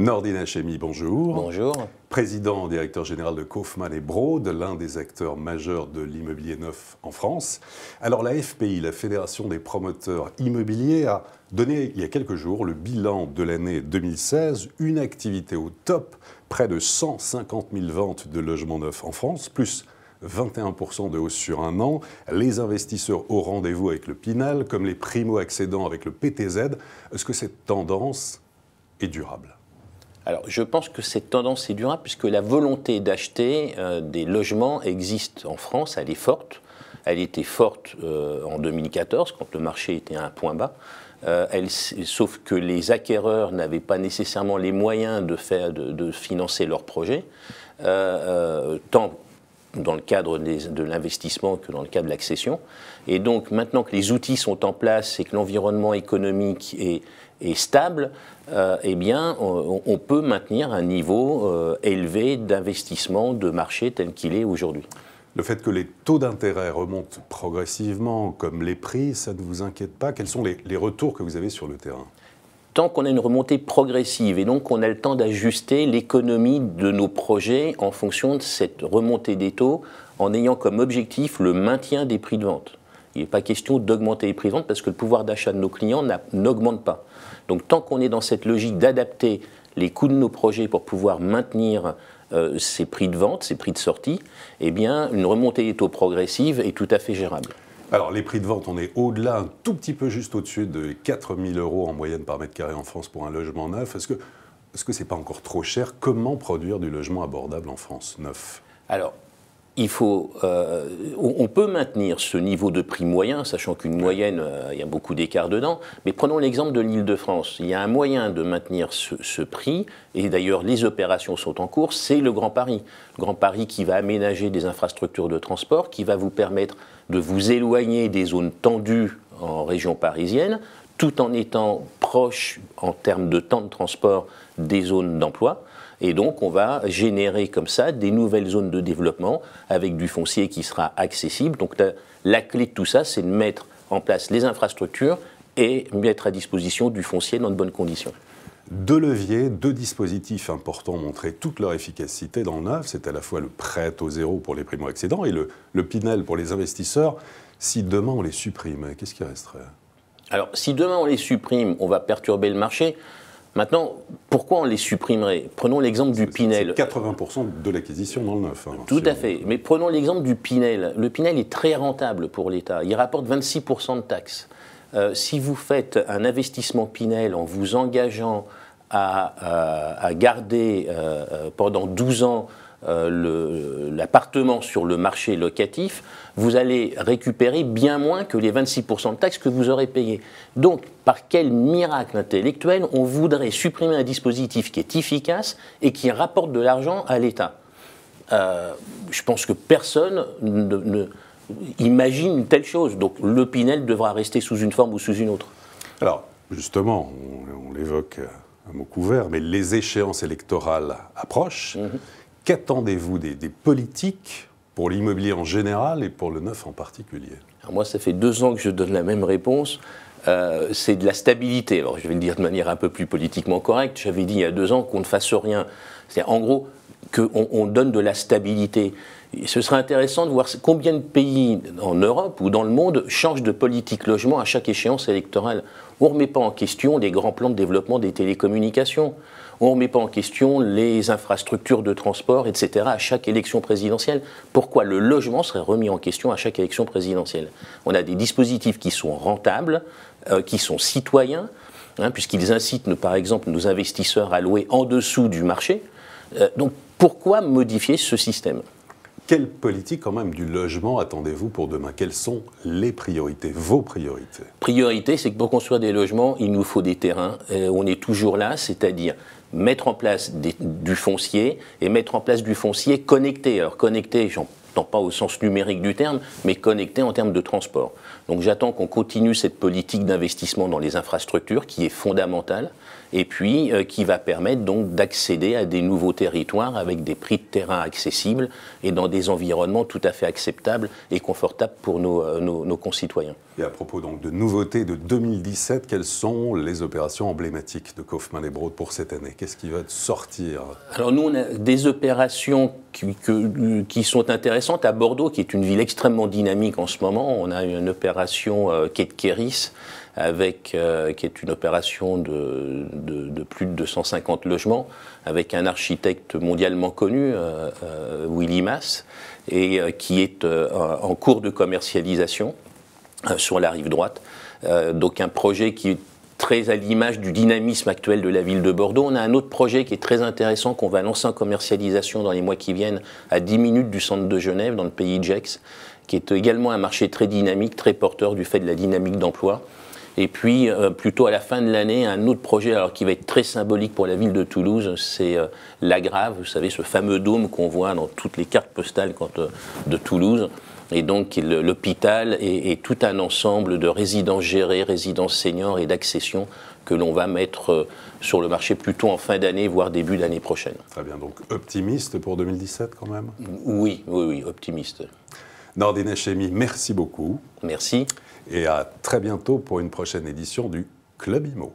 Nordine Hachemi, bonjour. Bonjour. Président directeur général de Kaufmann et Broad, l'un des acteurs majeurs de l'immobilier neuf en France. Alors la FPI, la Fédération des promoteurs immobiliers, a donné il y a quelques jours le bilan de l'année 2016, une activité au top, près de 150 000 ventes de logements neufs en France, plus 21% de hausse sur un an, les investisseurs au rendez-vous avec le Pinal, comme les primo-accédants avec le PTZ. Est-ce que cette tendance est durable alors, je pense que cette tendance est durable hein, puisque la volonté d'acheter euh, des logements existe en France, elle est forte. Elle était forte euh, en 2014 quand le marché était à un point bas. Euh, elle, sauf que les acquéreurs n'avaient pas nécessairement les moyens de, faire, de, financer leurs projets, tant dans le cadre de l'investissement que dans le cadre de l'accession. Et donc maintenant que les outils sont en place et que l'environnement économique est, stable, euh, eh bien on, peut maintenir un niveau euh, élevé d'investissement de marché tel qu'il est aujourd'hui. Le fait que les taux d'intérêt remontent progressivement, comme les prix, ça ne vous inquiète pas Quels sont les retours que vous avez sur le terrain tant qu'on a une remontée progressive et donc qu'on a le temps d'ajuster l'économie de nos projets en fonction de cette remontée des taux en ayant comme objectif le maintien des prix de vente. Il n'est pas question d'augmenter les prix de vente parce que le pouvoir d'achat de nos clients n'augmente pas. Donc tant qu'on est dans cette logique d'adapter les coûts de nos projets pour pouvoir maintenir euh, ces prix de vente, ces prix de sortie, eh bien une remontée des taux progressive est tout à fait gérable. Alors, les prix de vente, on est au-delà, un tout petit peu juste au-dessus de 4000 euros en moyenne par mètre carré en France pour un logement neuf. Est-ce que ce n'est pas encore trop cher Comment produire du logement abordable en France neuf Alors, euh, on peut maintenir ce niveau de prix moyen, sachant qu'une moyenne, euh, il y a beaucoup d'écart dedans. Mais prenons l'exemple de l'Île-de-France. Il y a un moyen de maintenir ce, ce prix, et d'ailleurs les opérations sont en cours. C'est le Grand Paris, le Grand Paris qui va aménager des infrastructures de transport, qui va vous permettre de vous éloigner des zones tendues en région parisienne, tout en étant proche en termes de temps de transport des zones d'emploi. Et donc, on va générer comme ça des nouvelles zones de développement avec du foncier qui sera accessible. Donc, la, clé de tout ça, c'est de mettre en place les infrastructures et mettre à disposition du foncier dans de bonnes conditions deux leviers, deux dispositifs importants montré toute leur efficacité dans le neuf. C'est à la fois le prêt au zéro pour les primo-accédants et le, le, Pinel pour les investisseurs. Si demain on les supprime, qu'est-ce qui resterait Alors, si demain on les supprime, on va perturber le marché. Maintenant, pourquoi on les supprimerait Prenons l'exemple du Pinel. 80% de l'acquisition dans le neuf. Hein, Tout à fait. Mais prenons l'exemple du Pinel. Le Pinel est très rentable pour l'État. Il rapporte 26% de taxes. Euh, si vous faites un investissement Pinel en vous engageant à, euh, garder euh, pendant 12 ans euh, l'appartement sur le marché locatif, vous allez récupérer bien moins que les 26% de taxes que vous aurez payées. Donc, par quel miracle intellectuel on voudrait supprimer un dispositif qui est efficace et qui rapporte de l'argent à l'État euh, Je pense que personne ne, imagine une telle chose. Donc, le Pinel devra rester sous une forme ou sous une autre. Alors, justement, on, l'évoque à mot couvert, mais les échéances électorales approchent. Mm-hmm qu'attendez-vous des, politiques pour l'immobilier en général et pour le neuf en particulier Moi, ça fait deux ans que je donne la même réponse. Euh, c'est de la stabilité. Alors, je vais le dire de manière un peu plus politiquement correcte. J'avais dit il y a deux ans qu'on ne fasse rien. C'est en gros qu'on on donne de la stabilité ce serait intéressant de voir combien de pays en Europe ou dans le monde changent de politique logement à chaque échéance électorale. On ne remet pas en question les grands plans de développement des télécommunications. On ne remet pas en question les infrastructures de transport, etc., à chaque élection présidentielle. Pourquoi le logement serait remis en question à chaque élection présidentielle On a des dispositifs qui sont rentables, euh, qui sont citoyens, hein, puisqu'ils incitent, par exemple, nos investisseurs à louer en dessous du marché. Euh, donc pourquoi modifier ce système quelle politique quand même du logement attendez-vous pour demain Quelles sont les priorités, vos priorités Priorité, c'est que pour construire des logements, il nous faut des terrains. Euh, on est toujours là, c'est-à-dire mettre en place du foncier et mettre en place du foncier connecté. Alors connecté, j'en pas au sens numérique du terme, mais connecté en termes de transport. Donc j'attends qu'on continue cette politique d'investissement dans les infrastructures qui est fondamentale et puis euh, qui va permettre donc d'accéder à des nouveaux territoires avec des prix de terrain accessibles et dans des environnements tout à fait acceptables et confortables pour nos euh, concitoyens à propos donc de nouveautés de 2017, quelles sont les opérations emblématiques de Kaufmann et Broad pour cette année Qu'est-ce qui va sortir Alors nous, on a des opérations qui, sont intéressantes à Bordeaux, qui est une ville extrêmement dynamique en ce moment. On a une opération euh, Ketkeris avec, euh, qui est une opération de, plus de 250 logements, avec un architecte mondialement connu, euh, Willy Mass, et qui est en cours de commercialisation. Euh, sur la rive droite. Euh, donc un projet qui est très à l'image du dynamisme actuel de la ville de Bordeaux. On a un autre projet qui est très intéressant qu'on va lancer en commercialisation dans les mois qui viennent à 10 minutes du centre de Genève, dans le pays de Gex, qui est également un marché très dynamique, très porteur du fait de la dynamique d'emploi. Et puis, euh, plutôt à la fin de l'année, un autre projet qui va être très symbolique pour la ville de Toulouse, c'est la Grave, vous savez, ce fameux dôme qu'on voit dans toutes les cartes postales de Toulouse. Et donc l'hôpital est, tout un ensemble de résidences gérées, résidences seniors et d'accession que l'on va mettre euh, sur le marché plutôt en fin d'année, voire début d'année prochaine. Très bien, donc optimiste pour 2017 quand même Oui, oui, oui, optimiste. Nordine Hachemi, merci beaucoup. Merci. Et à très bientôt pour une prochaine édition du Club IMO.